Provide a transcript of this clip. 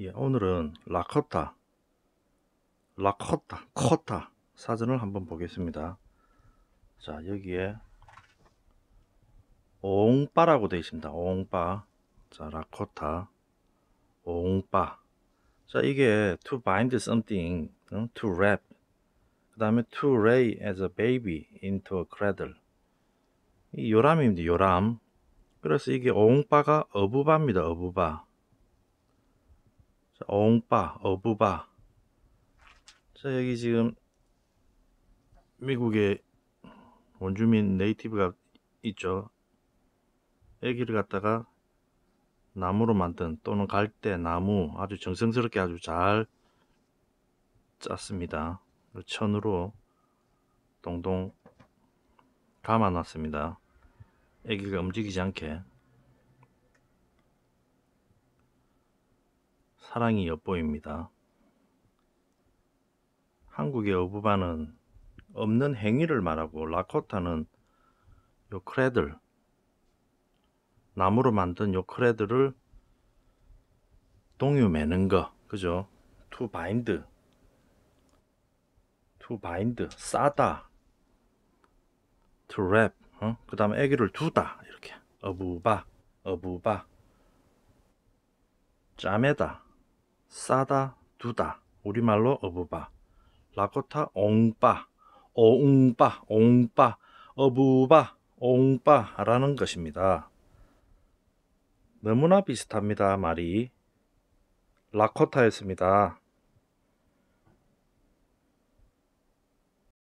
예, 오늘은 라커타, 라커타, 커타 사전을 한번 보겠습니다. 자, 여기에 옹빠라고 되어 있습니다. 옹빠. 자, 라커타, 옹빠. 자, 이게 to bind something, to wrap. 그 다음에 to lay as a baby into a cradle. 이 요람입니다. 요람. 그래서 이게 옹빠가 어부바입니다. 어부바. 자, 어웅 어부바. 자, 여기 지금 미국의 원주민 네이티브가 있죠. 애기를 갖다가 나무로 만든 또는 갈대 나무 아주 정성스럽게 아주 잘 짰습니다. 천으로 동동 감아 놨습니다. 애기가 움직이지 않게 사랑이 엿보입니다. 한국의 어부반은 없는 행위를 말하고 라코타는 요크레들, 나무로 만든 요크레들을 동유 매는 거, 그죠? 투 바인드, 투 바인드, 싸다, t 랩 어? 그 다음에 애기를 두다, 이렇게. 어부바, 어부바, 짜매다. 싸다, 두다, 우리말로 어부바, 라코타 옹빠, 어웅빠, 옹빠, 어부바, 옹빠라는 것입니다. 너무나 비슷합니다. 말이 라코타였습니다.